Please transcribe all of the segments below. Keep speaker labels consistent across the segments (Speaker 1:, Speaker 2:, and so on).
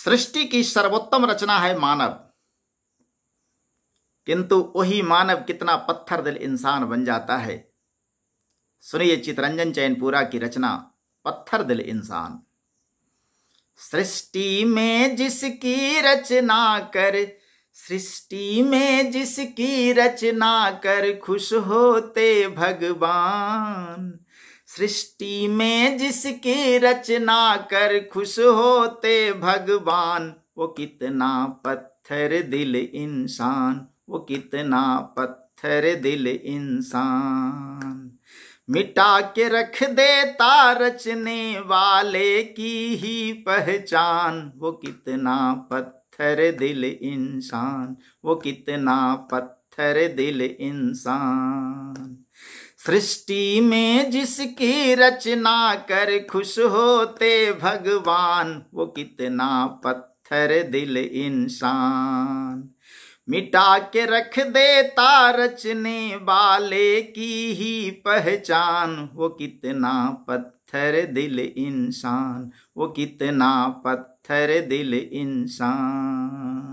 Speaker 1: सृष्टि की सर्वोत्तम रचना है मानव किंतु वही मानव कितना पत्थर दिल इंसान बन जाता है सुनिए चितरंजन चैनपुरा की रचना पत्थर दिल इंसान सृष्टि में जिसकी रचना कर सृष्टि में जिसकी रचना कर खुश होते भगवान सृष्टि में जिसकी रचना कर खुश होते भगवान वो कितना पत्थर दिल इंसान वो कितना पत्थर दिल इंसान मिटा के रख देता रचने वाले की ही पहचान वो कितना पत्थर दिल इंसान वो कितना पत्थर दिल इंसान सृष्टि में जिसकी रचना कर खुश होते भगवान वो कितना पत्थर दिल इंसान मिटा के रख देता रचने वाले की ही पहचान वो कितना पत्थर दिल इंसान वो कितना पत्थर दिल इंसान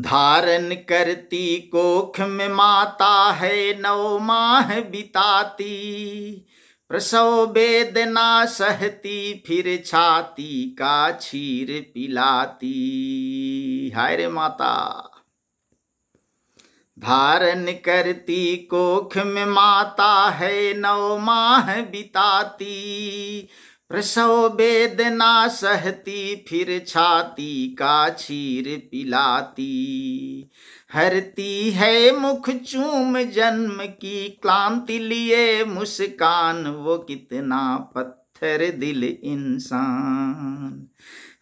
Speaker 1: धारण करती कोख में माता है नौ माह बिताती प्रसव वेदना सहती फिर छाती का क्षीर पिलाती हाय रे माता धारण करती कोख में माता है नौ माह बिताती प्रसव वेदना सहती फिर छाती का छीर पिलाती हरती है मुख चूम जन्म की क्लांति लिए मुस्कान वो कितना पत्थर दिल इंसान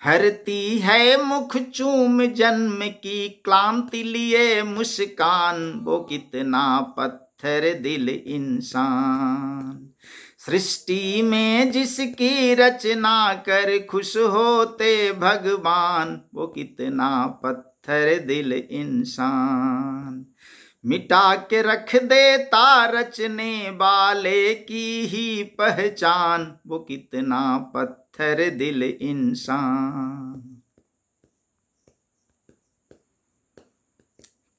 Speaker 1: हरती है मुख चूम जन्म की क्लांति लिए मुस्कान वो कितना पत्थर दिल इंसान सृष्टि में जिसकी रचना कर खुश होते भगवान वो कितना पत्थर दिल इंसान मिटा के रख देता रचने वाले की ही पहचान वो कितना पत्थर दिल इंसान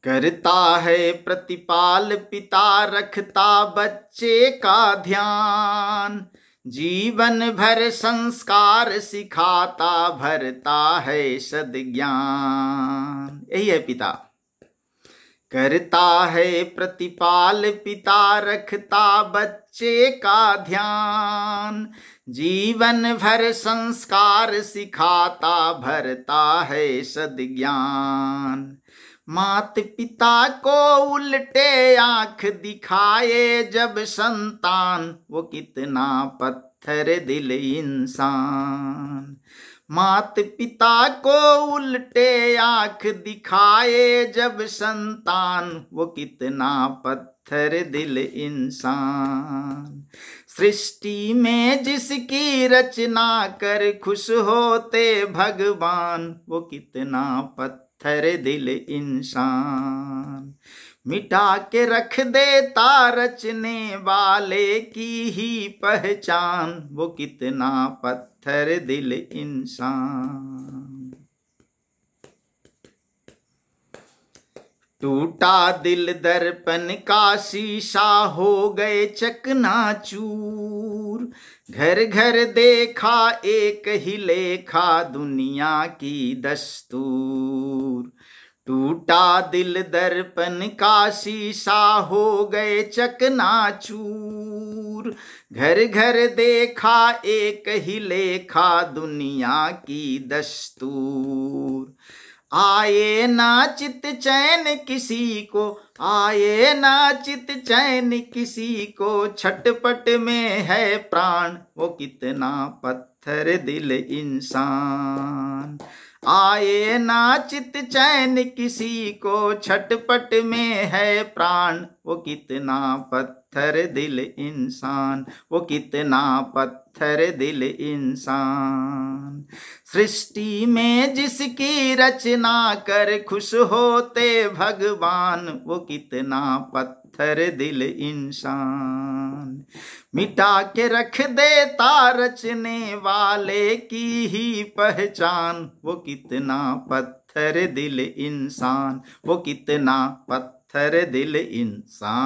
Speaker 1: करता है प्रतिपाल पिता रखता बच्चे का ध्यान जीवन भर संस्कार सिखाता भरता है सद ज्ञान यही है पिता करता है प्रतिपाल पिता रखता बच्चे का ध्यान जीवन भर संस्कार सिखाता भरता है सद ज्ञान मात पिता को उल्टे आंख दिखाए जब संतान वो कितना पत्थर दिल इंसान मात पिता को उल्टे आंख दिखाए जब संतान वो कितना पत्थर दिल इंसान सृष्टि में जिसकी रचना कर खुश होते भगवान वो कितना पत्थर थरे दिल इंसान मिटा के रख देता रचने वाले की ही पहचान वो कितना पत्थर दिल इंसान टूटा दिल दर्पण का शीशा हो गए चकनाचूर घर घर देखा एक ही लेखा दुनिया की दस्तूर दूर टूटा दिल दर्पण का शीशा हो गए चकनाचूर घर घर देखा एक ही लेखा दुनिया की दस्तूर आए ना चित चैन किसी को आए ना चित चैन किसी को छटपट में है प्राण वो कितना पत्थर दिल इंसान आए नाचित चैन किसी को छटपट में है प्राण वो कितना पत्थर दिल इंसान वो कितना पत्थर दिल इंसान सृष्टि में जिसकी रचना कर खुश होते भगवान वो कितना पत्थर दिल इंसान मिटा के रख देता रचने वाले की ही पहचान वो कि कितना पत्थर दिल इंसान वो कितना पत्थर दिल इंसान